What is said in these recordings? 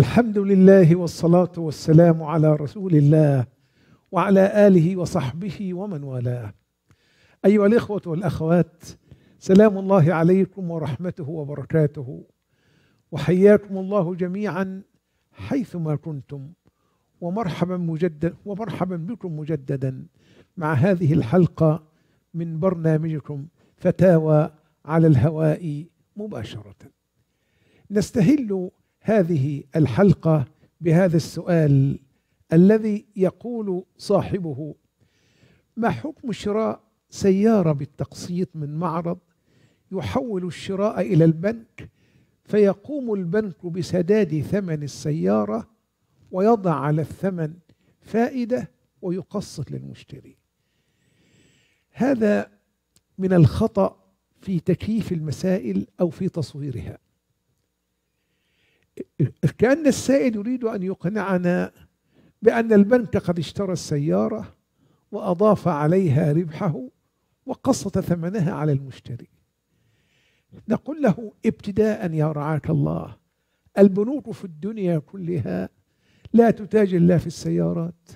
الحمد لله والصلاة والسلام على رسول الله وعلى آله وصحبه ومن والاه أيها الإخوة والأخوات سلام الله عليكم ورحمته وبركاته وحياكم الله جميعا حيثما كنتم ومرحبا مجددا ومرحبا بكم مجددا مع هذه الحلقة من برنامجكم فتاوى على الهواء مباشرة نستهل هذه الحلقه بهذا السؤال الذي يقول صاحبه ما حكم شراء سياره بالتقسيط من معرض يحول الشراء الى البنك فيقوم البنك بسداد ثمن السياره ويضع على الثمن فائده ويقسط للمشتري هذا من الخطا في تكييف المسائل او في تصويرها كأن السائل يريد أن يقنعنا بأن البنك قد اشترى السيارة وأضاف عليها ربحه وقسط ثمنها على المشتري نقول له ابتداء يا رعاك الله البنوك في الدنيا كلها لا تتاجر لا في السيارات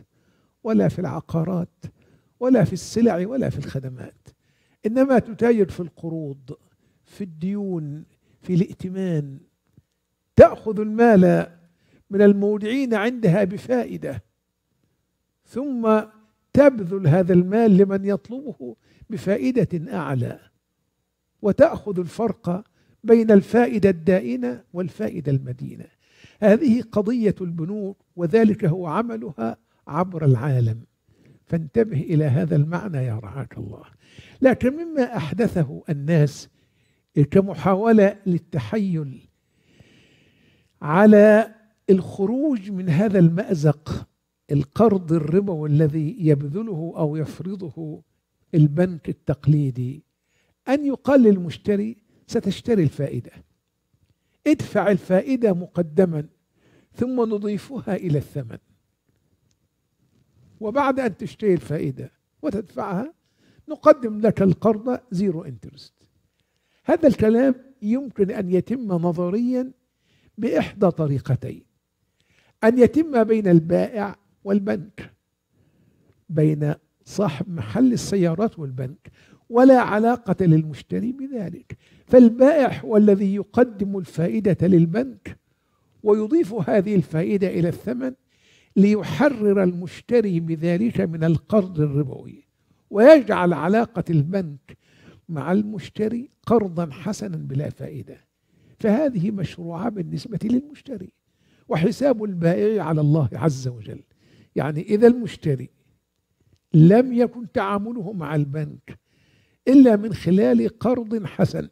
ولا في العقارات ولا في السلع ولا في الخدمات إنما تتاجر في القروض في الديون في الائتمان تأخذ المال من المودعين عندها بفائدة ثم تبذل هذا المال لمن يطلبه بفائدة أعلى وتأخذ الفرق بين الفائدة الدائنة والفائدة المدينة هذه قضية البنوك وذلك هو عملها عبر العالم فانتبه إلى هذا المعنى يا رعاك الله لكن مما أحدثه الناس كمحاولة للتحيل على الخروج من هذا المأزق القرض الربوي الذي يبذله أو يفرضه البنك التقليدي أن يقال للمشتري ستشتري الفائدة ادفع الفائدة مقدما ثم نضيفها إلى الثمن وبعد أن تشتري الفائدة وتدفعها نقدم لك القرض زيرو انترست هذا الكلام يمكن أن يتم نظريا بإحدى طريقتين أن يتم بين البائع والبنك بين صاحب محل السيارات والبنك ولا علاقة للمشتري بذلك فالبائع هو الذي يقدم الفائدة للبنك ويضيف هذه الفائدة إلى الثمن ليحرر المشتري بذلك من القرض الربوي ويجعل علاقة البنك مع المشتري قرضا حسنا بلا فائده فهذه مشروعة بالنسبة للمشتري وحساب البائع على الله عز وجل يعني إذا المشتري لم يكن تعامله مع البنك إلا من خلال قرض حسن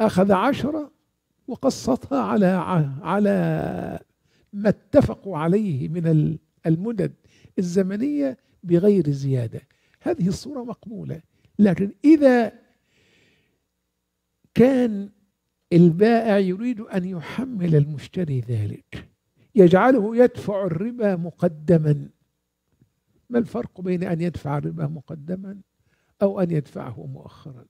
أخذ عشرة وقسطها على على ما اتفقوا عليه من المدد الزمنية بغير زيادة هذه الصورة مقبولة لكن إذا كان البائع يريد أن يحمل المشتري ذلك يجعله يدفع الربا مقدما ما الفرق بين أن يدفع الربا مقدما أو أن يدفعه مؤخرا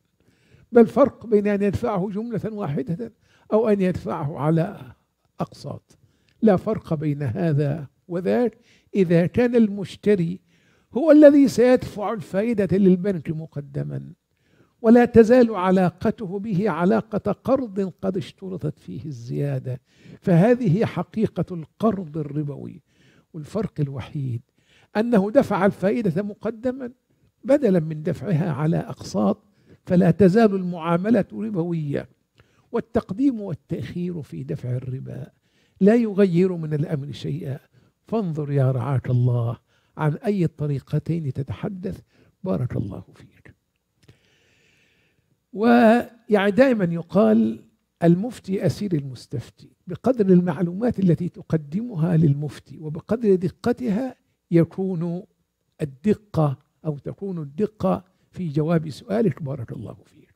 ما الفرق بين أن يدفعه جملة واحدة أو أن يدفعه على أقساط لا فرق بين هذا وذاك إذا كان المشتري هو الذي سيدفع الفائدة للبنك مقدما ولا تزال علاقته به علاقة قرض قد اشترطت فيه الزيادة فهذه حقيقة القرض الربوي والفرق الوحيد أنه دفع الفائدة مقدما بدلا من دفعها على أقساط فلا تزال المعاملة ربوية والتقديم والتأخير في دفع الربا لا يغير من الأمر شيئا فانظر يا رعاك الله عن أي الطريقتين تتحدث بارك الله فيك ويعني دائما يقال المفتي أسير المستفتي بقدر المعلومات التي تقدمها للمفتي وبقدر دقتها يكون الدقة أو تكون الدقة في جواب سؤالك بارك الله فيك